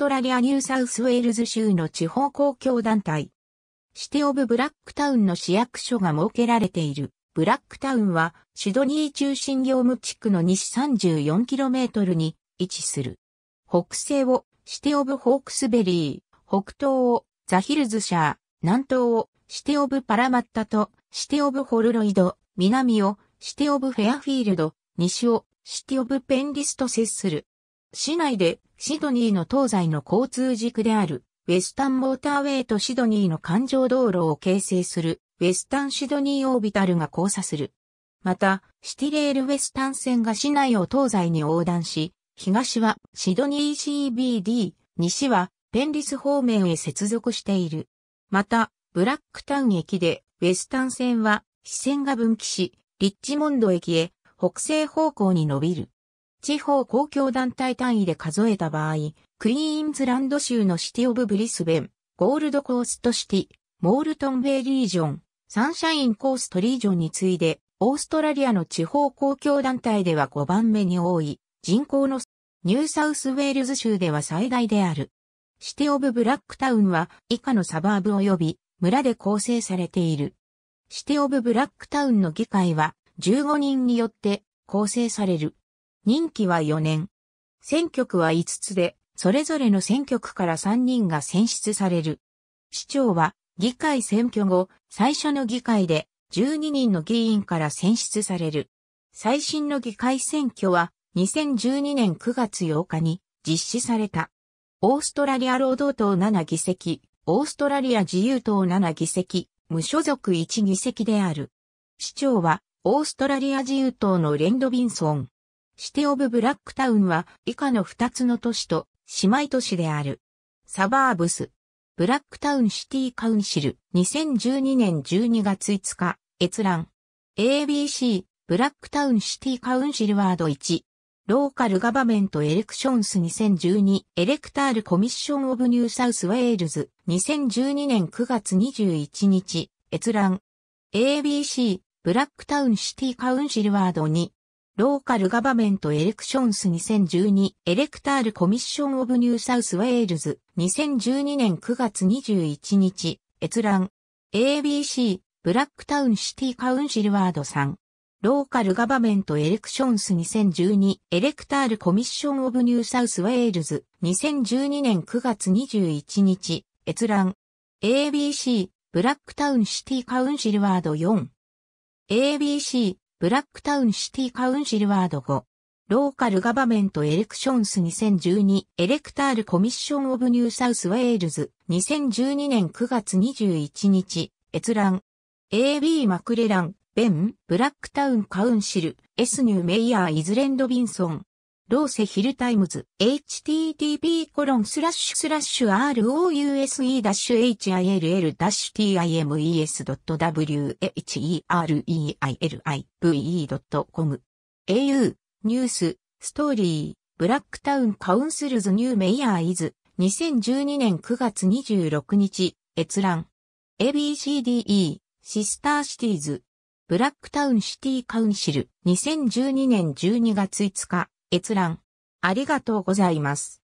トラリアニューサウスウェールズ州の地方公共団体。シティオブブラックタウンの市役所が設けられている。ブラックタウンはシドニー中心業務地区の西 34km に位置する。北西をシティオブホークスベリー、北東をザヒルズシャー、南東をシティオブパラマッタとシティオブホルロイド、南をシティオブフェアフィールド、西をシティオブペンリスと接する。市内でシドニーの東西の交通軸であるウェスタンモーターウェイとシドニーの環状道路を形成するウェスタンシドニーオービタルが交差する。また、シティレールウェスタン線が市内を東西に横断し、東はシドニー CBD、西はペンリス方面へ接続している。また、ブラックタウン駅でウェスタン線は支線が分岐し、リッチモンド駅へ北西方向に伸びる。地方公共団体単位で数えた場合、クイーンズランド州のシティオブブリスベン、ゴールドコーストシティ、モールトンベイリージョン、サンシャインコーストリージョンに次いで、オーストラリアの地方公共団体では5番目に多い、人口のニューサウスウェールズ州では最大である。シティオブブラックタウンは以下のサバーブ及び村で構成されている。シティオブブラックタウンの議会は15人によって構成される。任期は4年。選挙区は5つで、それぞれの選挙区から3人が選出される。市長は、議会選挙後、最初の議会で、12人の議員から選出される。最新の議会選挙は、2012年9月8日に実施された。オーストラリア労働党7議席、オーストラリア自由党7議席、無所属1議席である。市長は、オーストラリア自由党のレンドビンソン。シティオブブラックタウンは以下の2つの都市と姉妹都市である。サバーブス。ブラックタウンシティカウンシル2012年12月5日閲覧。ABC ブラックタウンシティカウンシルワード1。ローカルガバメントエレクションス2012エレクタールコミッションオブニューサウスウェールズ2012年9月21日閲覧 ABC ブラックタウンシティカウンシルワード2ローカルガバメントエレクションス2012エレクタールコミッションオブニューサウスウェールズ2012年9月21日閲覧 ABC ブラックタウンシティカウンシルワード3ローカルガバメントエレクションス2012エレクタールコミッションオブニューサウスウェールズ2012年9月21日閲覧 ABC ブラックタウンシティカウンシルワード4 ABC ブラックタウンシティカウンシルワード5。ローカルガバメントエレクションス2012エレクタールコミッションオブニューサウスウェールズ2012年9月21日閲覧 AB マクレランベンブラックタウンカウンシル S ニューメイヤーイズレンドビンソンローセヒルタイムズ、h t t p r o u s e h i l l t i m e s w h e E、i l i c o m au、ニュース、ストーリー、ブラックタウンカウンセルズニューメイヤーイズ、2012年9月26日、閲覧。ABCDE、シスターシティーズ、ブラックタウンシティカウンシル、2012年12月5日。閲覧。ありがとうございます。